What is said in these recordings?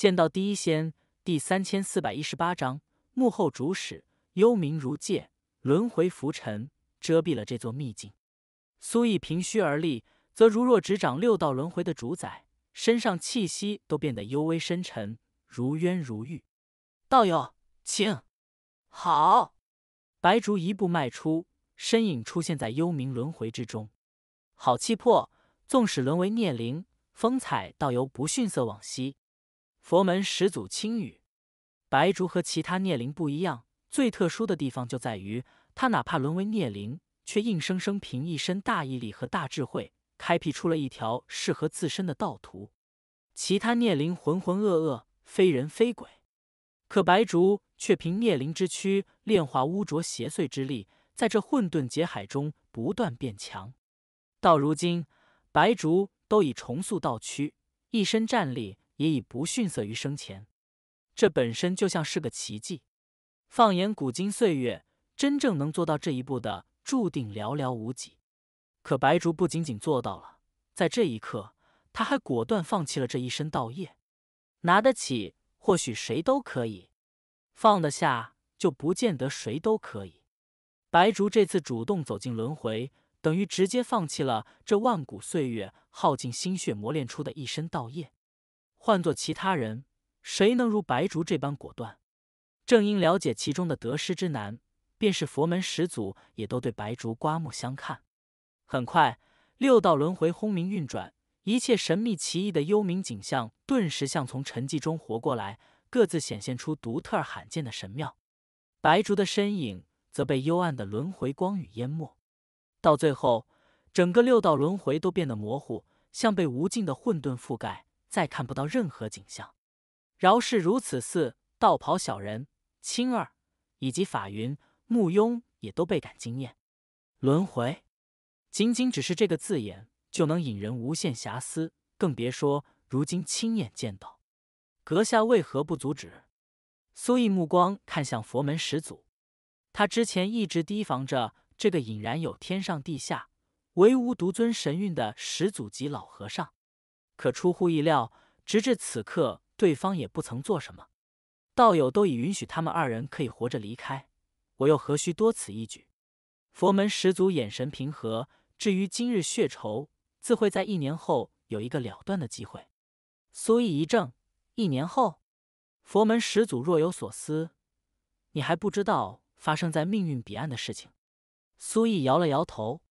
《剑道第一仙》第三千四百一十八章：幕后主使。幽冥如界，轮回浮尘，遮蔽了这座秘境。苏毅凭虚而立，则如若执掌六道轮回的主宰，身上气息都变得幽微深沉，如渊如玉。道友，请。好。白竹一步迈出，身影出现在幽冥轮回之中。好气魄，纵使沦为孽灵，风采倒犹不逊色往昔。佛门始祖青羽，白竹和其他孽灵不一样，最特殊的地方就在于，他哪怕沦为孽灵，却硬生生凭一身大毅力和大智慧，开辟出了一条适合自身的道途。其他孽灵浑浑噩噩，非人非鬼，可白竹却凭孽灵之躯炼化污浊邪祟之力，在这混沌劫海中不断变强。到如今，白竹都已重塑道躯，一身战力。也已不逊色于生前，这本身就像是个奇迹。放眼古今岁月，真正能做到这一步的，注定寥寥无几。可白竹不仅仅做到了，在这一刻，他还果断放弃了这一身道业。拿得起，或许谁都可以；放得下，就不见得谁都可以。白竹这次主动走进轮回，等于直接放弃了这万古岁月耗尽心血磨练出的一身道业。换做其他人，谁能如白竹这般果断？正因了解其中的得失之难，便是佛门始祖也都对白竹刮目相看。很快，六道轮回轰鸣运转，一切神秘奇异的幽冥景象顿时像从沉寂中活过来，各自显现出独特而罕见的神妙。白竹的身影则被幽暗的轮回光雨淹没，到最后，整个六道轮回都变得模糊，像被无尽的混沌覆盖。再看不到任何景象，饶是如此，似道袍小人青儿以及法云穆庸也都倍感惊艳。轮回，仅仅只是这个字眼，就能引人无限遐思，更别说如今亲眼见到。阁下为何不阻止？苏毅目光看向佛门始祖，他之前一直提防着这个隐然有天上地下唯吾独尊神韵的始祖级老和尚。可出乎意料，直至此刻，对方也不曾做什么。道友都已允许他们二人可以活着离开，我又何须多此一举？佛门始祖眼神平和。至于今日血仇，自会在一年后有一个了断的机会。苏毅一怔：“一年后？”佛门始祖若有所思：“你还不知道发生在命运彼岸的事情？”苏毅摇了摇头。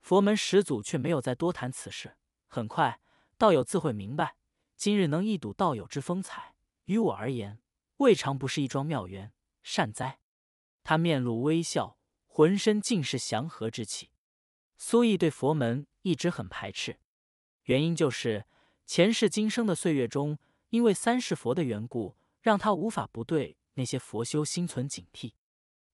佛门始祖却没有再多谈此事。很快。道友自会明白，今日能一睹道友之风采，于我而言，未尝不是一桩妙缘。善哉！他面露微笑，浑身尽是祥和之气。苏毅对佛门一直很排斥，原因就是前世今生的岁月中，因为三世佛的缘故，让他无法不对那些佛修心存警惕。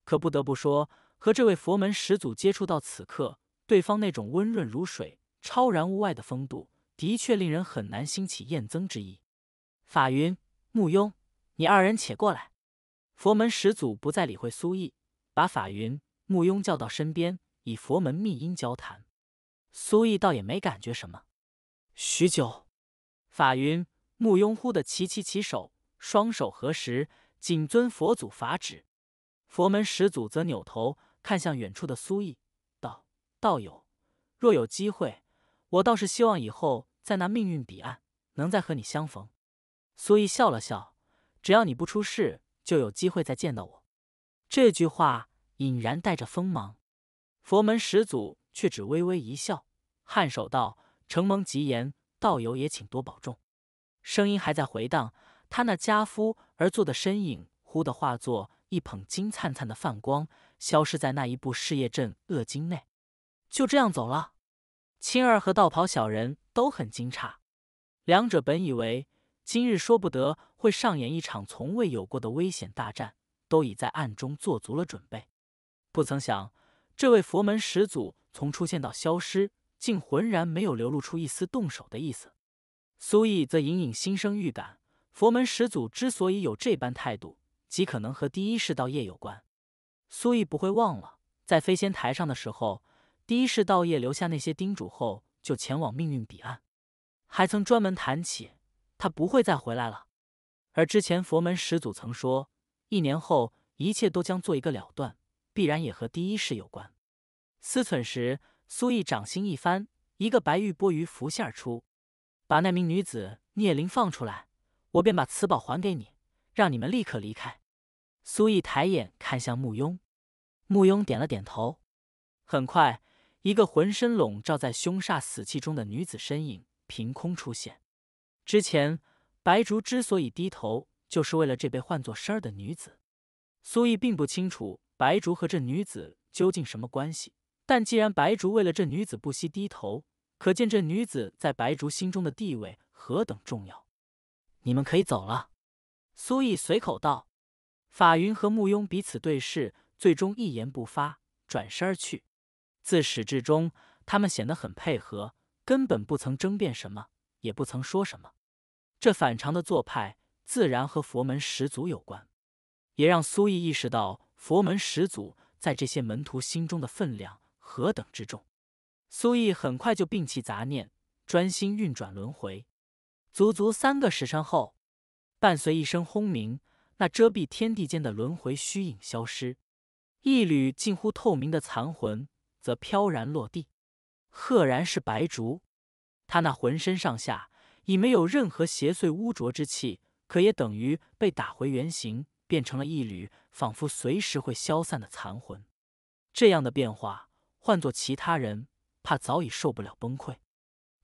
可不得不说，和这位佛门始祖接触到此刻，对方那种温润如水、超然物外的风度。的确令人很难兴起厌憎之意。法云、穆雍，你二人且过来。佛门始祖不再理会苏毅，把法云、穆雍叫到身边，以佛门密音交谈。苏毅倒也没感觉什么。许久，法云、穆雍忽地齐齐起手，双手合十，谨遵佛祖法旨。佛门始祖则扭头看向远处的苏毅，道：“道友，若有机会，我倒是希望以后。”在那命运彼岸，能再和你相逢。苏毅笑了笑，只要你不出事，就有机会再见到我。这句话隐然带着锋芒。佛门始祖却只微微一笑，颔首道：“承蒙吉言，道友也请多保重。”声音还在回荡，他那家夫而坐的身影忽的化作一捧金灿灿的泛光，消失在那一部《事业阵恶经》内。就这样走了。青儿和道袍小人。都很惊诧，两者本以为今日说不得会上演一场从未有过的危险大战，都已在暗中做足了准备。不曾想，这位佛门始祖从出现到消失，竟浑然没有流露出一丝动手的意思。苏毅则隐隐心生预感，佛门始祖之所以有这般态度，极可能和第一世道业有关。苏毅不会忘了，在飞仙台上的时候，第一世道业留下那些叮嘱后。就前往命运彼岸，还曾专门谈起他不会再回来了。而之前佛门始祖曾说，一年后一切都将做一个了断，必然也和第一世有关。思忖时，苏毅掌心一翻，一个白玉钵盂浮现而出，把那名女子聂玲放出来，我便把此宝还给你，让你们立刻离开。苏毅抬眼看向穆庸，穆庸点了点头。很快。一个浑身笼罩在凶煞死气中的女子身影凭空出现。之前白竹之所以低头，就是为了这被唤作“生儿”的女子。苏毅并不清楚白竹和这女子究竟什么关系，但既然白竹为了这女子不惜低头，可见这女子在白竹心中的地位何等重要。你们可以走了。”苏毅随口道。法云和穆庸彼此对视，最终一言不发，转身而去。自始至终，他们显得很配合，根本不曾争辩什么，也不曾说什么。这反常的做派，自然和佛门始祖有关，也让苏毅意识到佛门始祖在这些门徒心中的分量何等之重。苏毅很快就摒弃杂念，专心运转轮回。足足三个时辰后，伴随一声轰鸣，那遮蔽天地间的轮回虚影消失，一缕近乎透明的残魂。则飘然落地，赫然是白竹。他那浑身上下已没有任何邪祟污浊之气，可也等于被打回原形，变成了一缕仿佛随时会消散的残魂。这样的变化，换做其他人，怕早已受不了崩溃。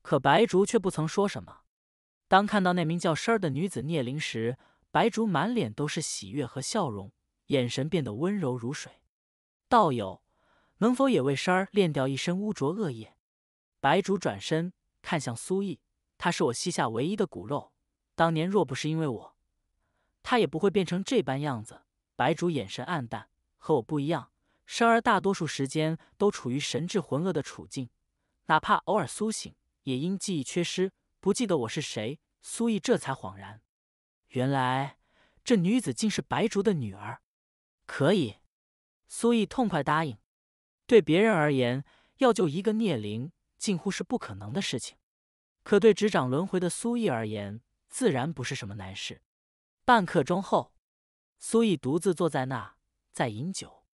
可白竹却不曾说什么。当看到那名叫声儿的女子聂灵时，白竹满脸都是喜悦和笑容，眼神变得温柔如水。道友。能否也为珊儿炼掉一身污浊恶业？白竹转身看向苏毅，他是我膝下唯一的骨肉。当年若不是因为我，他也不会变成这般样子。白竹眼神暗淡，和我不一样，珊儿大多数时间都处于神志浑噩的处境，哪怕偶尔苏醒，也因记忆缺失不记得我是谁。苏毅这才恍然，原来这女子竟是白竹的女儿。可以，苏毅痛快答应。对别人而言，要救一个孽灵，近乎是不可能的事情。可对执掌轮回的苏毅而言，自然不是什么难事。半刻钟后，苏毅独自坐在那，在饮酒。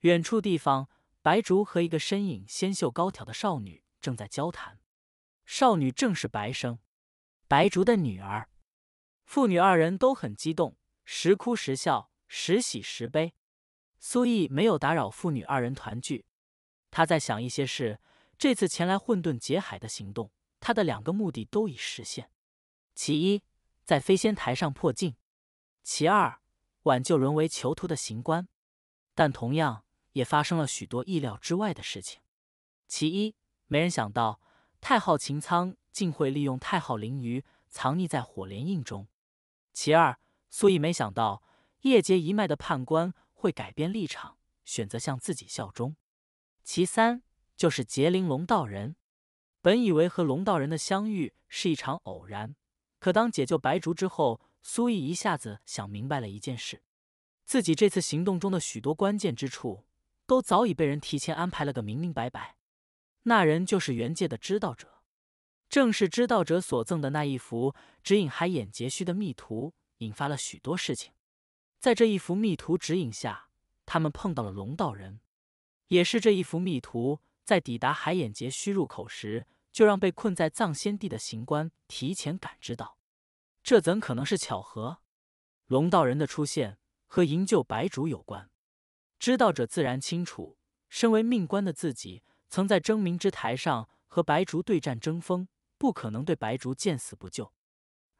远处地方，白竹和一个身影纤秀高挑的少女正在交谈。少女正是白生，白竹的女儿。父女二人都很激动，时哭时笑，时喜时悲。苏毅没有打扰父女二人团聚，他在想一些事。这次前来混沌劫海的行动，他的两个目的都已实现：其一，在飞仙台上破镜；其二，挽救沦为囚徒的刑官。但同样也发生了许多意料之外的事情：其一，没人想到太昊擎苍竟会利用太昊灵鱼藏匿在火莲印中；其二，苏毅没想到叶杰一脉的判官。会改变立场，选择向自己效忠。其三就是结灵龙道人。本以为和龙道人的相遇是一场偶然，可当解救白竹之后，苏毅一下子想明白了一件事：自己这次行动中的许多关键之处，都早已被人提前安排了个明明白白。那人就是原界的知道者，正是知道者所赠的那一幅指引海眼截虚的密图，引发了许多事情。在这一幅密图指引下，他们碰到了龙道人。也是这一幅密图，在抵达海眼劫虚入口时，就让被困在藏仙地的刑官提前感知到。这怎可能是巧合？龙道人的出现和营救白竹有关。知道者自然清楚，身为命官的自己，曾在争鸣之台上和白竹对战争锋，不可能对白竹见死不救。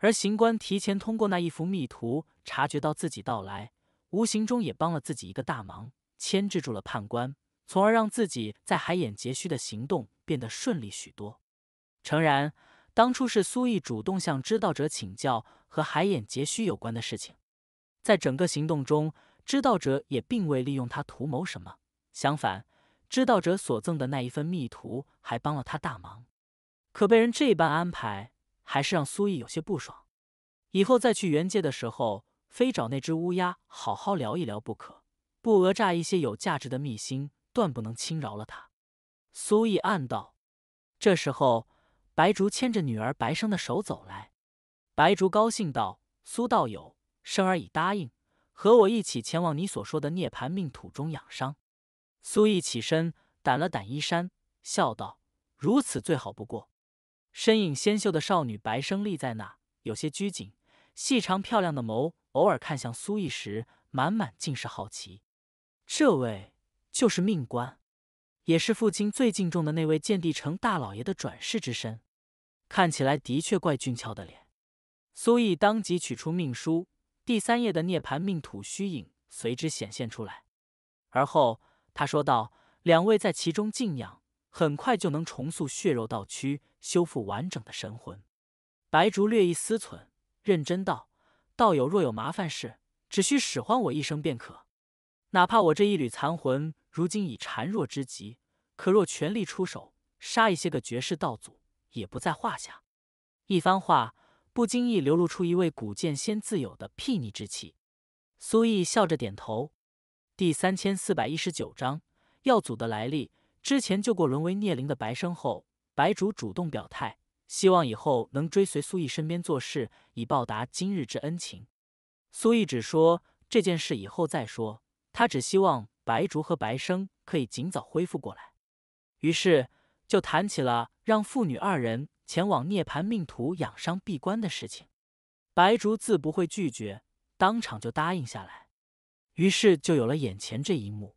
而行官提前通过那一幅密图察觉到自己到来，无形中也帮了自己一个大忙，牵制住了判官，从而让自己在海眼劫虚的行动变得顺利许多。诚然，当初是苏毅主动向知道者请教和海眼劫虚有关的事情，在整个行动中，知道者也并未利用他图谋什么，相反，知道者所赠的那一份密图还帮了他大忙。可被人这般安排。还是让苏毅有些不爽，以后再去元界的时候，非找那只乌鸦好好聊一聊不可，不讹诈一些有价值的秘辛，断不能轻饶了他。苏毅暗道。这时候，白竹牵着女儿白生的手走来，白竹高兴道：“苏道友，生儿已答应和我一起前往你所说的涅盘命土中养伤。”苏毅起身掸了掸衣衫，笑道：“如此最好不过。”身影纤秀的少女白生立在那，有些拘谨。细长漂亮的眸偶尔看向苏毅时，满满尽是好奇。这位就是命官，也是父亲最敬重的那位建地城大老爷的转世之身。看起来的确怪俊俏的脸。苏毅当即取出命书，第三页的涅槃命土虚影随之显现出来。而后他说道：“两位在其中静养。”很快就能重塑血肉道躯，修复完整的神魂。白竹略一思忖，认真道：“道友若有麻烦事，只需使唤我一声便可。哪怕我这一缕残魂如今已孱弱之极，可若全力出手，杀一些个绝世道祖也不在话下。”一番话不经意流露出一位古剑仙自有的睥睨之气。苏毅笑着点头。第三千四百一十九章：药祖的来历。之前救过沦为孽灵的白生后，白竹主动表态，希望以后能追随苏毅身边做事，以报答今日之恩情。苏毅只说这件事以后再说，他只希望白竹和白生可以尽早恢复过来。于是就谈起了让父女二人前往涅槃命途养伤闭关的事情。白竹自不会拒绝，当场就答应下来。于是就有了眼前这一幕。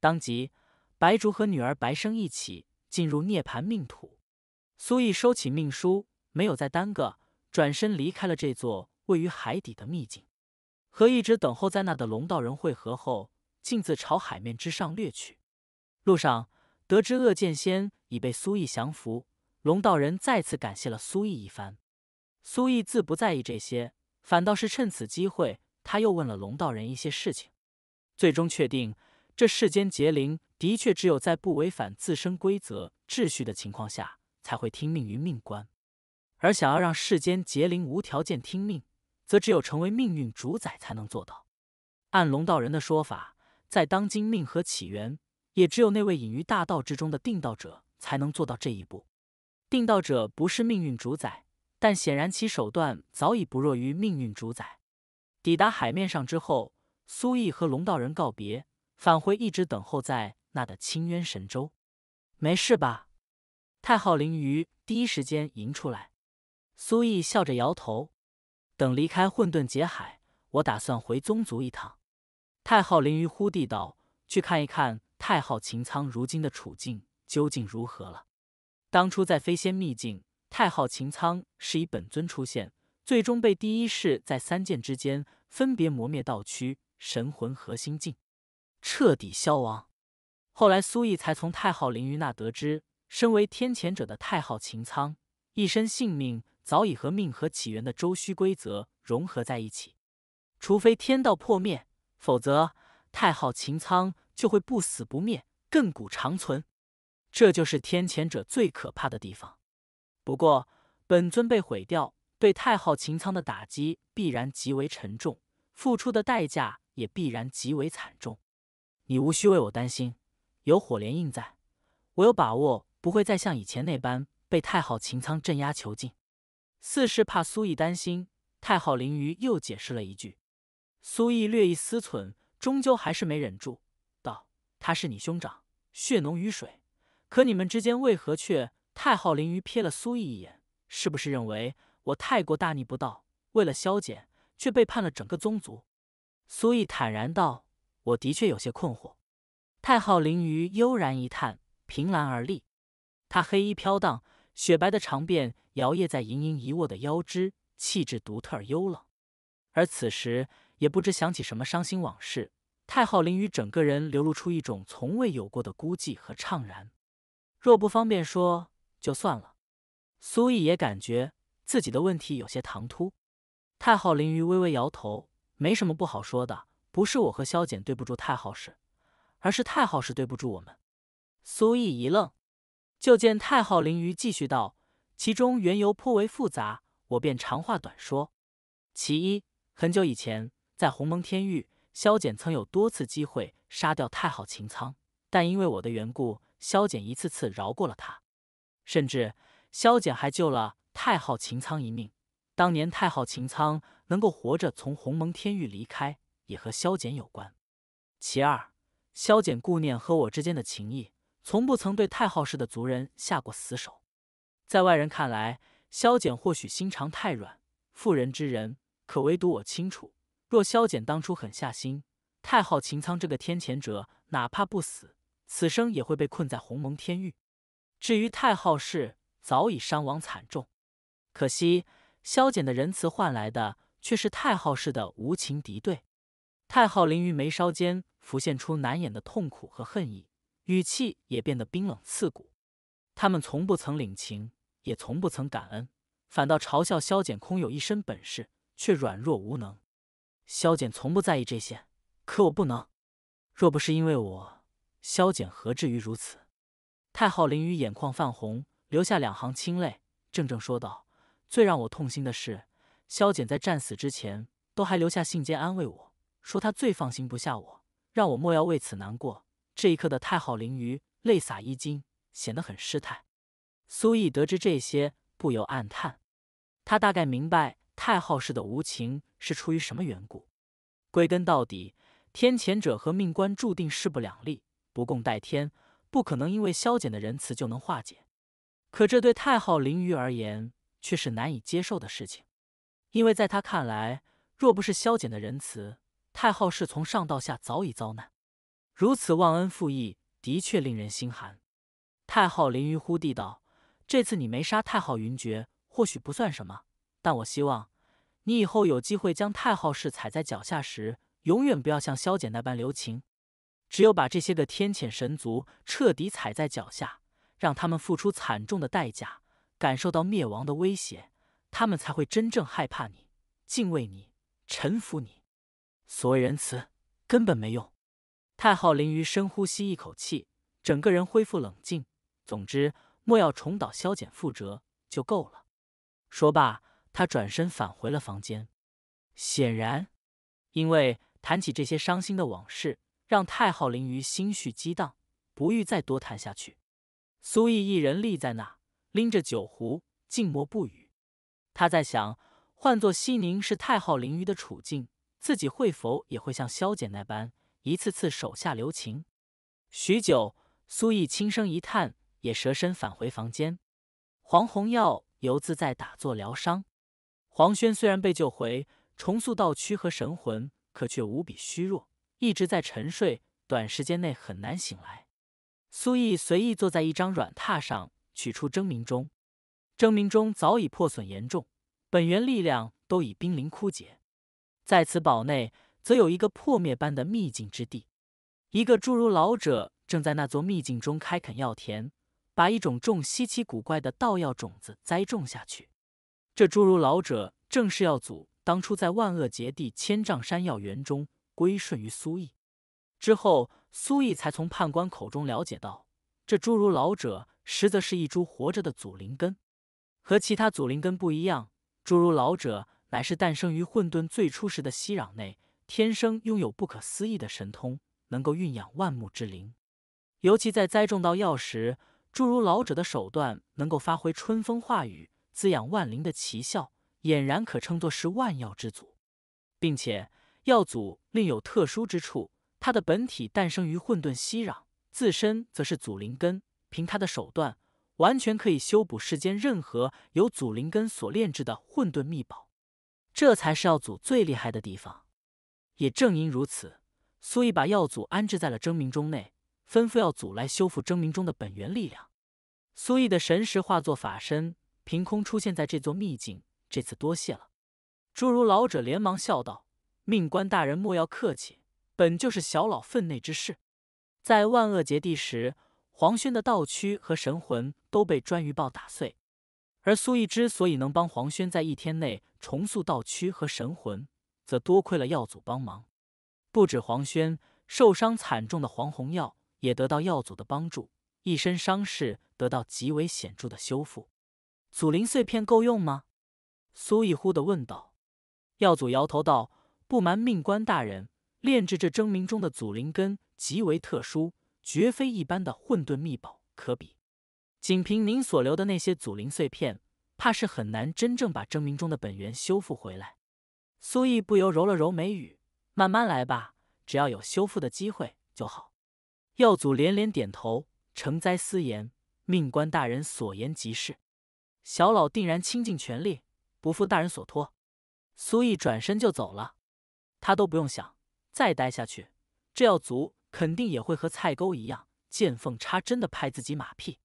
当即。白竹和女儿白生一起进入涅槃命土。苏毅收起命书，没有再耽搁，转身离开了这座位于海底的秘境，和一直等候在那的龙道人会合后，径自朝海面之上掠去。路上得知恶剑仙已被苏毅降服，龙道人再次感谢了苏毅一番。苏毅自不在意这些，反倒是趁此机会，他又问了龙道人一些事情，最终确定这世间劫灵。的确，只有在不违反自身规则秩序的情况下，才会听命于命官。而想要让世间劫灵无条件听命，则只有成为命运主宰才能做到。按龙道人的说法，在当今命和起源，也只有那位隐于大道之中的定道者才能做到这一步。定道者不是命运主宰，但显然其手段早已不弱于命运主宰。抵达海面上之后，苏毅和龙道人告别，返回一直等候在。那的青渊神州，没事吧？太昊灵鱼第一时间迎出来。苏毅笑着摇头。等离开混沌劫海，我打算回宗族一趟。太昊灵鱼忽地道：“去看一看太昊秦苍如今的处境究竟如何了。当初在飞仙秘境，太昊秦苍是以本尊出现，最终被第一世在三剑之间分别磨灭道躯、神魂和心境，彻底消亡。”后来苏毅才从太昊灵云那得知，身为天谴者的太昊擎苍，一身性命早已和命和起源的周虚规则融合在一起。除非天道破灭，否则太昊擎苍就会不死不灭，亘古长存。这就是天谴者最可怕的地方。不过本尊被毁掉，对太昊擎苍的打击必然极为沉重，付出的代价也必然极为惨重。你无需为我担心。有火莲印在，我有把握不会再像以前那般被太昊擎苍镇压囚禁。四是怕苏毅担心，太昊凌鱼又解释了一句。苏毅略一思忖，终究还是没忍住，道：“他是你兄长，血浓于水。可你们之间为何却……”太昊凌鱼瞥了苏毅一眼，是不是认为我太过大逆不道？为了消减却背叛了整个宗族？苏毅坦然道：“我的确有些困惑。”太昊凌鱼悠然一叹，凭栏而立，他黑衣飘荡，雪白的长辫摇曳在盈盈一握的腰肢，气质独特而幽冷。而此时，也不知想起什么伤心往事，太昊凌鱼整个人流露出一种从未有过的孤寂和怅然。若不方便说，就算了。苏毅也感觉自己的问题有些唐突。太昊凌鱼微微摇头：“没什么不好说的，不是我和萧简对不住太昊氏。”而是太昊是对不住我们。苏毅一愣，就见太昊凌云继续道：“其中缘由颇为复杂，我便长话短说。其一，很久以前，在鸿蒙天域，萧简曾有多次机会杀掉太昊秦苍，但因为我的缘故，萧简一次次饶过了他。甚至萧简还救了太昊秦苍一命。当年太昊秦苍能够活着从鸿蒙天域离开，也和萧简有关。其二。”萧简顾念和我之间的情谊，从不曾对太昊氏的族人下过死手。在外人看来，萧简或许心肠太软，妇人之仁，可唯独我清楚：若萧简当初狠下心，太昊擎苍这个天谴者，哪怕不死，此生也会被困在鸿蒙天域。至于太昊氏，早已伤亡惨重。可惜，萧简的仁慈换来的却是太昊氏的无情敌对。太昊凌于眉梢间。浮现出难掩的痛苦和恨意，语气也变得冰冷刺骨。他们从不曾领情，也从不曾感恩，反倒嘲笑萧简空有一身本事却软弱无能。萧简从不在意这些，可我不能。若不是因为我，萧简何至于如此？太昊林雨眼眶泛红，流下两行清泪，怔怔说道：“最让我痛心的是，萧简在战死之前都还留下信笺安慰我，说他最放心不下我。”让我莫要为此难过。这一刻的太昊灵鱼泪洒衣襟，显得很失态。苏毅得知这些，不由暗叹。他大概明白太昊氏的无情是出于什么缘故。归根到底，天谴者和命官注定势不两立，不共戴天，不可能因为萧简的仁慈就能化解。可这对太昊灵鱼而言，却是难以接受的事情。因为在他看来，若不是萧简的仁慈，太昊氏从上到下早已遭难，如此忘恩负义，的确令人心寒。太昊凌云呼地道：“这次你没杀太昊云爵，或许不算什么，但我希望你以后有机会将太昊氏踩在脚下时，永远不要像萧简那般留情。只有把这些个天谴神族彻底踩在脚下，让他们付出惨重的代价，感受到灭亡的威胁，他们才会真正害怕你、敬畏你、臣服你。”所谓仁慈，根本没用。太昊林鱼深呼吸一口气，整个人恢复冷静。总之，莫要重蹈萧简覆辙就够了。说罢，他转身返回了房间。显然，因为谈起这些伤心的往事，让太昊林鱼心绪激荡，不欲再多谈下去。苏毅一人立在那，拎着酒壶，静默不语。他在想，换做西宁是太昊林鱼的处境。自己会否也会像萧简那般，一次次手下留情？许久，苏毅轻声一叹，也蛇身返回房间。黄红耀犹自在打坐疗伤。黄轩虽然被救回，重塑道躯和神魂，可却无比虚弱，一直在沉睡，短时间内很难醒来。苏毅随意坐在一张软榻上，取出蒸鸣钟。蒸鸣钟早已破损严重，本源力量都已濒临枯竭。在此堡内，则有一个破灭般的秘境之地。一个侏儒老者正在那座秘境中开垦药田，把一种种稀奇古怪的道药种子栽种下去。这侏儒老者正是药祖，当初在万恶劫地千丈山药园中归顺于苏毅之后，苏毅才从判官口中了解到，这侏儒老者实则是一株活着的祖灵根。和其他祖灵根不一样，侏儒老者。乃是诞生于混沌最初时的熙攘内，天生拥有不可思议的神通，能够蕴养万木之灵。尤其在栽种到药时，诸如老者的手段能够发挥春风化雨、滋养万灵的奇效，俨然可称作是万药之祖。并且，药祖另有特殊之处，他的本体诞生于混沌熙攘，自身则是祖灵根。凭他的手段，完全可以修补世间任何由祖灵根所炼制的混沌秘宝。这才是药祖最厉害的地方，也正因如此，苏毅把药祖安置在了争鸣钟内，吩咐药祖来修复争鸣钟的本源力量。苏毅的神识化作法身，凭空出现在这座秘境。这次多谢了，诸如老者连忙笑道：“命官大人莫要客气，本就是小老分内之事。”在万恶劫地时，黄轩的道躯和神魂都被专于豹打碎。而苏毅之所以能帮黄轩在一天内重塑道躯和神魂，则多亏了药祖帮忙。不止黄轩受伤惨重的黄洪耀也得到药祖的帮助，一身伤势得到极为显著的修复。祖灵碎片够用吗？苏毅忽地问道。药祖摇头道：“不瞒命官大人，炼制这真名中的祖灵根极为特殊，绝非一般的混沌秘宝可比。”仅凭您所留的那些祖灵碎片，怕是很难真正把真明中的本源修复回来。苏毅不由揉了揉眉宇，慢慢来吧，只要有修复的机会就好。耀祖连连点头，承灾思言命官大人所言极是，小老定然倾尽全力，不负大人所托。苏毅转身就走了，他都不用想，再待下去，这耀祖肯定也会和菜沟一样，见缝插针的拍自己马屁。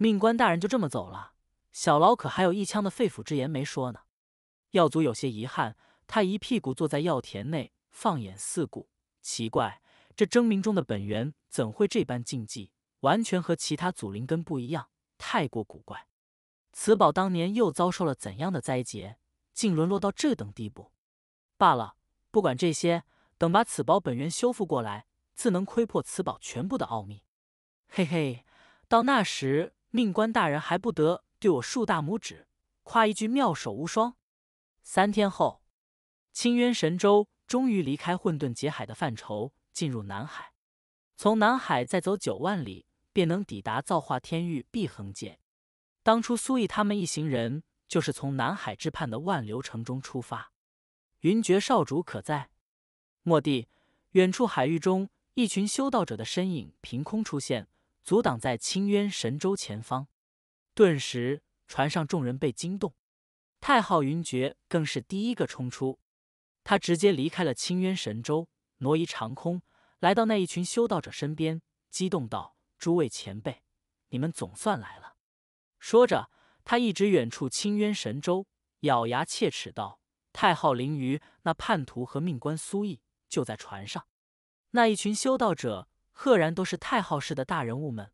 命官大人就这么走了，小老可还有一腔的肺腑之言没说呢。药祖有些遗憾，他一屁股坐在药田内，放眼四顾。奇怪，这争鸣中的本源怎会这般禁忌，完全和其他祖灵根不一样，太过古怪。此宝当年又遭受了怎样的灾劫，竟沦落到这等地步？罢了，不管这些，等把此宝本源修复过来，自能窥破此宝全部的奥秘。嘿嘿，到那时。命官大人还不得对我竖大拇指，夸一句妙手无双。三天后，青渊神州终于离开混沌劫海的范畴，进入南海。从南海再走九万里，便能抵达造化天域碧恒界。当初苏毅他们一行人就是从南海之畔的万流城中出发。云绝少主可在？末地，远处海域中，一群修道者的身影凭空出现。阻挡在青渊神州前方，顿时船上众人被惊动，太昊云爵更是第一个冲出，他直接离开了青渊神州，挪移长空，来到那一群修道者身边，激动道：“诸位前辈，你们总算来了。”说着，他一直远处青渊神州，咬牙切齿道：“太昊凌鱼那叛徒和命官苏毅就在船上，那一群修道者。”赫然都是太昊氏的大人物们。